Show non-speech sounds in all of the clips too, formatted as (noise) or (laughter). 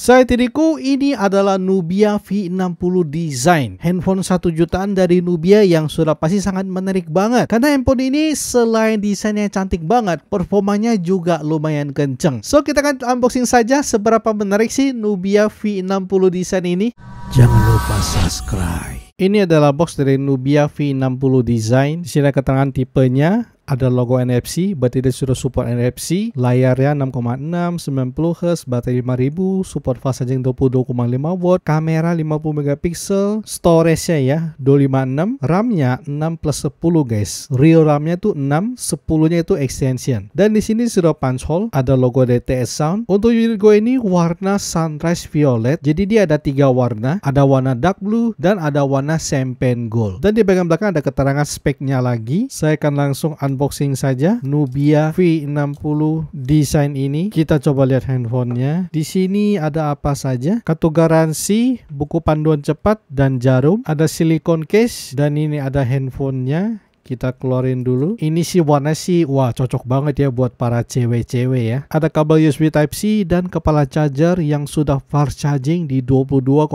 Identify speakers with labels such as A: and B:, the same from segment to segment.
A: Saya tiriku ini adalah Nubia V60 Design. Handphone 1 jutaan dari Nubia yang sudah pasti sangat menarik banget. Karena handphone ini selain desainnya cantik banget, performanya juga lumayan kenceng. So kita akan unboxing saja seberapa menarik sih Nubia V60 Design ini. Jangan lupa subscribe. Ini adalah box dari Nubia V60 Design. Di sini ada keterangan tipenya, ada logo NFC, berarti dia sudah support NFC. Layarnya 6,6, 90 Hz, baterai 5000, support fast charging 22,5 watt, kamera 50 megapiksel, storage-nya ya 256, RAM-nya 6 plus 10 guys. Real RAM-nya itu 6, 10-nya itu extension. Dan di sini sudah punch hole, ada logo DTS Sound. Untuk unit gue ini warna sunrise violet, jadi dia ada tiga warna, ada warna dark blue dan ada warna champagne gold. Dan di bagian belakang ada keterangan speknya lagi. Saya akan langsung unbox unboxing saja Nubia V60 desain ini. Kita coba lihat handphonenya. Di sini ada apa saja? Kartu garansi, buku panduan cepat dan jarum, ada silikon case dan ini ada handphonenya kita keluarin dulu. Ini sih warna sih, wah cocok banget ya buat para cewek-cewek ya. Ada kabel USB Type-C dan kepala charger yang sudah fast charging di 22,5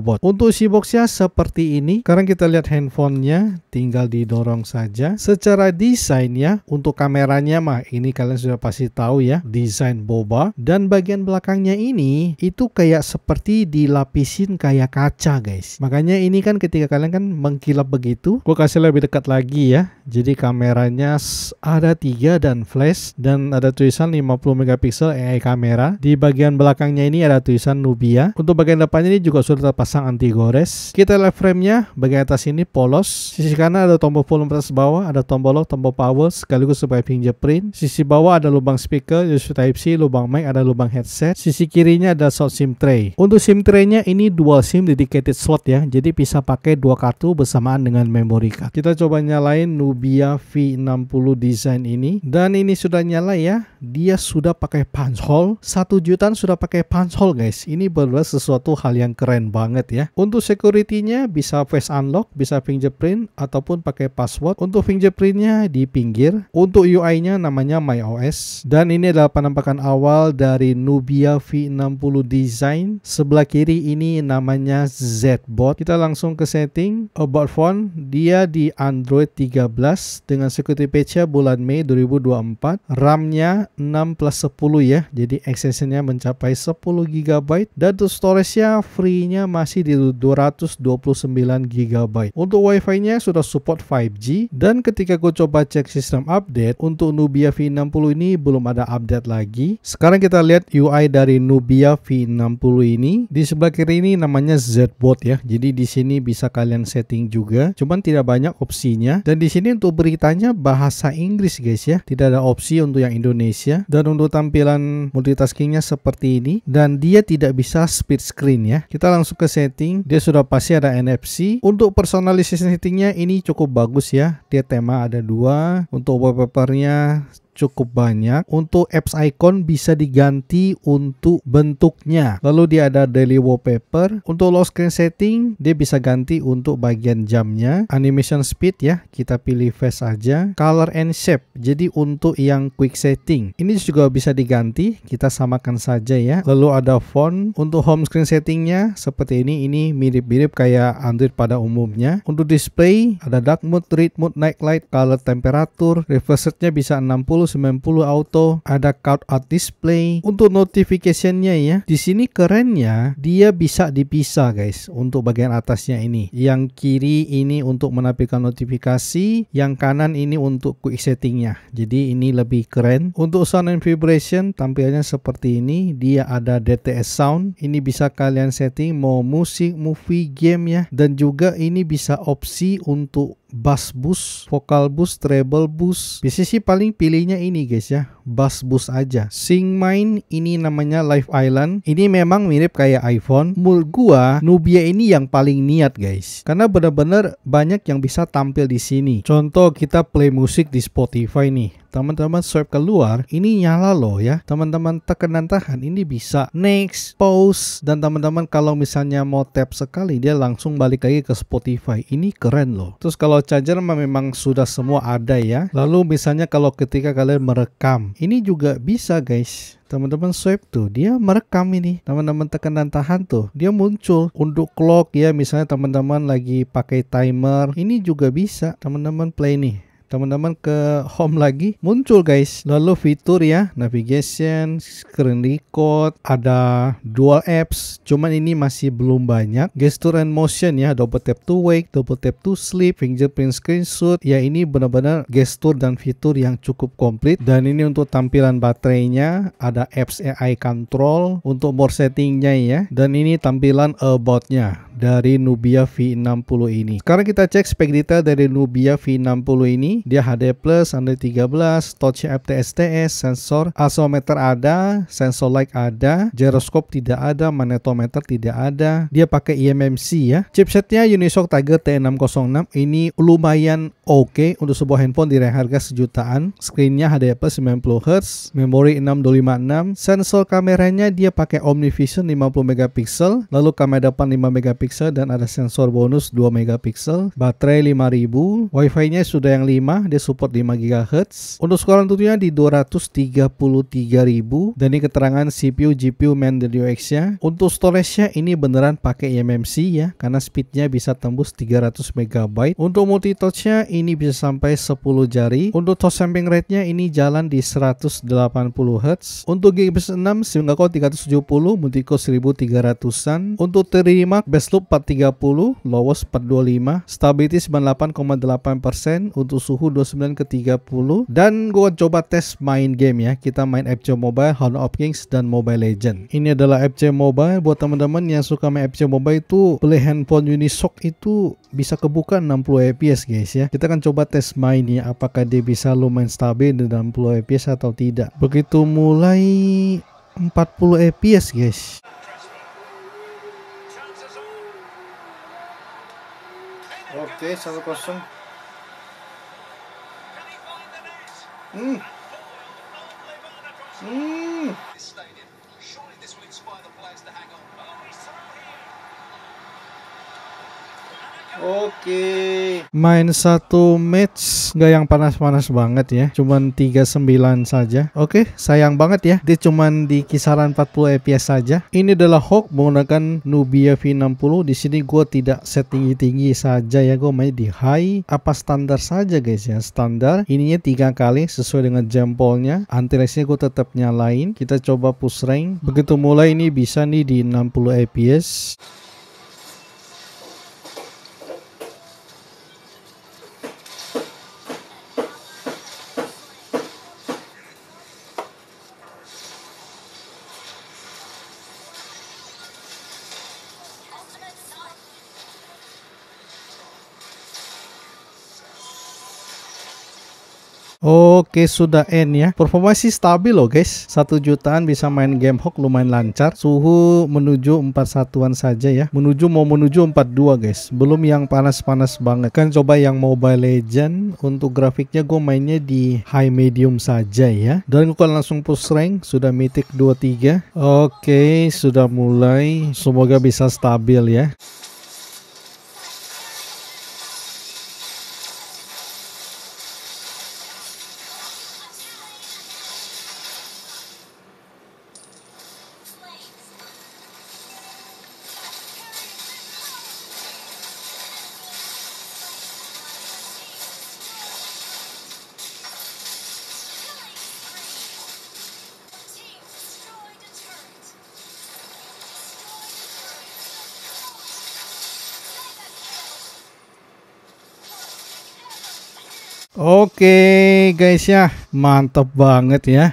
A: watt. Untuk si boxnya seperti ini. Sekarang kita lihat handphonenya, tinggal didorong saja. Secara desainnya, untuk kameranya mah ini kalian sudah pasti tahu ya, desain boba. Dan bagian belakangnya ini, itu kayak seperti dilapisin kayak kaca guys. Makanya ini kan ketika kalian kan mengkilap begitu, gue kasih lebih dekat lagi ya. Jadi kameranya ada tiga dan flash dan ada tulisan 50 megapiksel AI kamera. Di bagian belakangnya ini ada tulisan Nubia. Untuk bagian depannya ini juga sudah terpasang anti gores. Kita lihat frame-nya, bagian atas ini polos. Sisi kanan ada tombol volume atas bawah, ada tombol lock, tombol power sekaligus sebagai fingerprint. Sisi bawah ada lubang speaker, USB Type C, lubang mic, ada lubang headset. Sisi kirinya ada slot SIM tray. Untuk SIM tray-nya ini dual SIM dedicated slot ya. Jadi bisa pakai dua kartu bersamaan dengan memory card. Kita coba nyalain Nubia V60 design ini dan ini sudah nyala ya dia sudah pakai punch hole. Satu jutaan sudah pakai punch hole guys. Ini benar sesuatu hal yang keren banget ya. Untuk security-nya bisa face unlock, bisa fingerprint, ataupun pakai password. Untuk fingerprint-nya di pinggir. Untuk UI-nya namanya MyOS. Dan ini adalah penampakan awal dari Nubia V60 Design. Sebelah kiri ini namanya Zbot. Kita langsung ke setting. About phone. dia di Android 13 dengan security patch bulan Mei 2024. RAM-nya 6 plus 10 ya. Jadi extensionnya mencapai 10 GB dan untuk storage-nya free-nya masih di 229 GB. Untuk wifi nya sudah support 5G dan ketika gue coba cek sistem update untuk Nubia V60 ini belum ada update lagi. Sekarang kita lihat UI dari Nubia V60 ini. Di sebelah kiri ini namanya Zboard ya. Jadi di sini bisa kalian setting juga. Cuman tidak banyak opsinya dan di sini untuk beritanya bahasa Inggris guys ya. Tidak ada opsi untuk yang Indonesia ya dan untuk tampilan multitaskingnya seperti ini dan dia tidak bisa speed screen ya kita langsung ke setting dia sudah pasti ada NFC untuk personalisasi settingnya ini cukup bagus ya dia tema ada dua untuk wallpapernya cukup banyak. Untuk apps icon bisa diganti untuk bentuknya. Lalu dia ada daily wallpaper. Untuk low screen setting dia bisa ganti untuk bagian jamnya. Animation speed ya kita pilih face aja. Color and shape. Jadi untuk yang quick setting. Ini juga bisa diganti. Kita samakan saja ya. Lalu ada font. Untuk home screen settingnya seperti ini. Ini mirip-mirip kayak Android pada umumnya. Untuk display ada dark mode, read mode, night light, color temperature. reverse nya bisa 60 90 auto, ada cut out display untuk notificationnya ya. Di sini kerennya dia bisa dipisah guys untuk bagian atasnya ini. Yang kiri ini untuk menampilkan notifikasi, yang kanan ini untuk quick settingnya. Jadi ini lebih keren. Untuk sound and vibration tampilannya seperti ini. Dia ada DTS sound. Ini bisa kalian setting mau musik, movie, game ya. Dan juga ini bisa opsi untuk bass boost, vokal boost, treble boost. Biasanya sih paling pilihnya ini guys ya, bass boost aja. Sing main ini namanya Live Island. Ini memang mirip kayak iPhone. Mul gua Nubia ini yang paling niat guys. Karena benar-benar banyak yang bisa tampil di sini. Contoh kita play musik di Spotify nih. Teman-teman swipe keluar, ini nyala loh ya. Teman-teman tekenan tahan ini bisa next, pause dan teman-teman kalau misalnya mau tap sekali dia langsung balik lagi ke Spotify. Ini keren loh. Terus kalau charger memang sudah semua ada ya. Lalu misalnya kalau ketika kalian merekam, ini juga bisa guys teman-teman swipe tuh dia merekam ini teman-teman tekan dan tahan tuh dia muncul untuk clock ya misalnya teman-teman lagi pakai timer ini juga bisa teman-teman play nih teman-teman ke home lagi muncul guys lalu fitur ya navigation screen record ada dual apps cuman ini masih belum banyak gesture and motion ya double tap to wake double tap to sleep fingerprint screenshot ya ini benar-benar gesture dan fitur yang cukup komplit dan ini untuk tampilan baterainya ada apps AI control untuk more settingnya ya dan ini tampilan aboutnya dari Nubia V60 ini. Sekarang kita cek spek detail dari Nubia V60 ini. Dia HD+, Android 13, touch FTSTS, sensor asometer ada, sensor light ada, gyroscope tidak ada, magnetometer tidak ada. Dia pakai eMMC ya. Chipsetnya Unisoc Tiger T606 ini lumayan oke okay untuk sebuah handphone di harga sejutaan. Screennya HD 90Hz, memori 6256, sensor kameranya dia pakai OmniVision 50 mp lalu kamera depan 5 mp megapiksel dan ada sensor bonus 2 megapiksel, baterai 5000, wifi-nya sudah yang 5, dia support 5 GHz. Untuk skor tentunya di 233.000 dan ini keterangan CPU, GPU, main X UX-nya. Untuk storage-nya ini beneran pakai MMC ya, karena speed-nya bisa tembus 300 MB. Untuk multi touch-nya ini bisa sampai 10 jari. Untuk touch sampling rate-nya ini jalan di 180 Hz. Untuk Geekbench 6 single core 370, multi core 1300-an. Untuk 3D Mark best slope 430, lowest 425, stability 98,8% untuk suhu 29 ke 30 dan gua coba tes main game ya. Kita main FC Mobile, Honor of Kings dan Mobile Legend. Ini adalah FC Mobile buat teman-teman yang suka main FC Mobile itu beli handphone Unisoc itu bisa kebuka 60 fps guys ya. Kita akan coba tes main ya apakah dia bisa lumayan stabil di 60 fps atau tidak. Begitu mulai 40 fps guys. Okay, sounds like questão Mmm. Mmm. Oke. Main satu match nggak yang panas-panas banget ya. Cuman 39 saja. Oke, sayang banget ya. Dia cuman di kisaran 40 FPS saja. Ini adalah Hawk menggunakan Nubia V60. Di sini gue tidak set tinggi-tinggi saja ya. Gue main di high apa standar saja guys ya. Standar. Ininya tiga kali sesuai dengan jempolnya. Anti gue tetap nyalain. Kita coba push rank. Begitu mulai ini bisa nih di 60 FPS. Oke sudah end ya Performa sih stabil loh guys 1 jutaan bisa main game hook lumayan lancar Suhu menuju 41 satuan saja ya Menuju mau menuju 42 guys Belum yang panas-panas banget Kan coba yang Mobile Legend Untuk grafiknya gue mainnya di high medium saja ya Dan gue langsung push rank Sudah mythic 23 Oke sudah mulai Semoga bisa stabil ya Oke guys ya, mantap banget ya.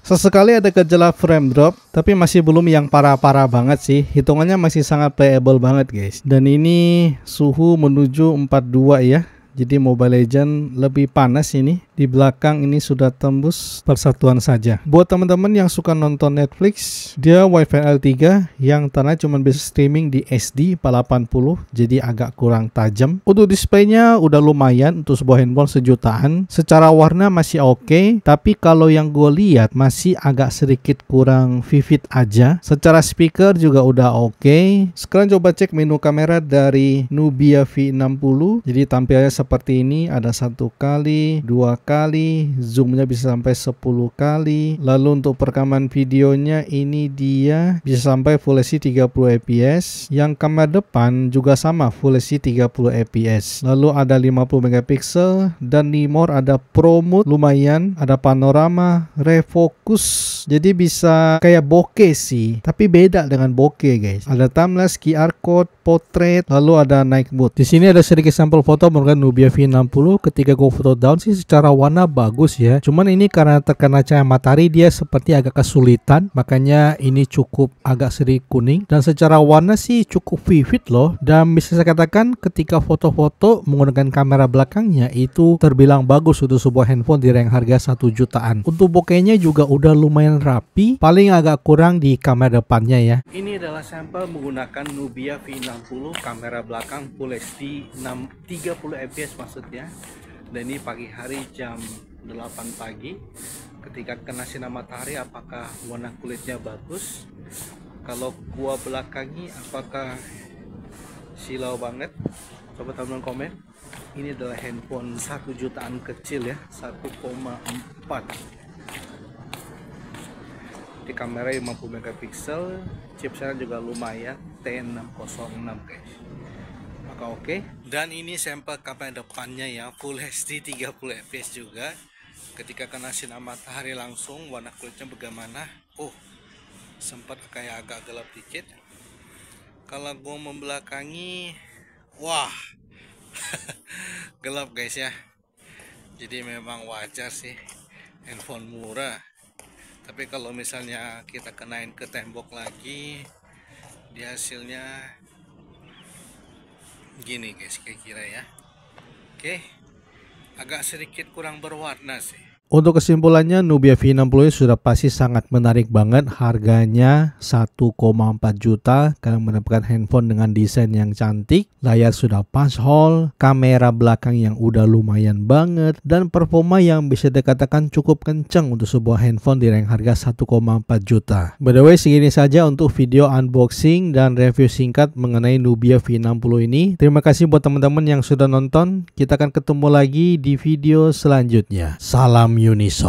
A: Sesekali ada gejala frame drop, tapi masih belum yang parah-parah banget sih. Hitungannya masih sangat playable banget guys. Dan ini suhu menuju 42 ya. Jadi Mobile Legend lebih panas ini. Di belakang ini sudah tembus persatuan saja. Buat teman-teman yang suka nonton Netflix, dia WiFi L3 yang tanah cuma bisa streaming di SD 480, jadi agak kurang tajam. Untuk displaynya udah lumayan untuk sebuah handphone sejutaan. Secara warna masih oke, okay, tapi kalau yang gue lihat masih agak sedikit kurang vivid aja. Secara speaker juga udah oke. Okay. Sekarang coba cek menu kamera dari Nubia V60. Jadi tampilannya seperti ini ada satu kali, dua kali, zoomnya bisa sampai 10 kali. Lalu untuk perekaman videonya ini dia bisa sampai Full HD 30 fps. Yang kamera depan juga sama Full HD 30 fps. Lalu ada 50 megapiksel dan di more ada Pro Mode lumayan, ada panorama, refocus. Jadi bisa kayak bokeh sih, tapi beda dengan bokeh guys. Ada Timeless, QR code, portrait, lalu ada night mode. Di sini ada sedikit sampel foto menggunakan Nubia V60 ketika gue foto down sih secara warna bagus ya. Cuman ini karena terkena cahaya matahari dia seperti agak kesulitan. Makanya ini cukup agak seri kuning. Dan secara warna sih cukup vivid loh. Dan bisa saya katakan ketika foto-foto menggunakan kamera belakangnya itu terbilang bagus untuk sebuah handphone di range harga 1 jutaan. Untuk bokehnya juga udah lumayan rapi. Paling agak kurang di kamera depannya ya. Ini adalah sampel menggunakan Nubia V60 kamera belakang Full HD 630 30 fps showcase maksudnya dan ini pagi hari jam 8 pagi ketika kena sinar matahari apakah warna kulitnya bagus kalau gua belakangi apakah silau banget coba teman komen ini adalah handphone 1 jutaan kecil ya 1,4 di kamera 50 megapiksel chipsetnya juga lumayan T606 guys oke okay. dan ini sampel kamera depannya ya full HD 30 fps juga ketika kena sinar matahari langsung warna kulitnya bagaimana oh sempat kayak agak gelap dikit kalau gue membelakangi wah (laughs) gelap guys ya jadi memang wajar sih handphone murah tapi kalau misalnya kita kenain ke tembok lagi dia hasilnya gini guys kira-kira ya oke agak sedikit kurang berwarna sih untuk kesimpulannya Nubia V60 sudah pasti sangat menarik banget harganya 1,4 juta karena mendapatkan handphone dengan desain yang cantik, layar sudah pas hole, kamera belakang yang udah lumayan banget dan performa yang bisa dikatakan cukup kenceng untuk sebuah handphone di rank harga 1,4 juta. By the way segini saja untuk video unboxing dan review singkat mengenai Nubia V60 ini. Terima kasih buat teman-teman yang sudah nonton. Kita akan ketemu lagi di video selanjutnya. Salam Munição.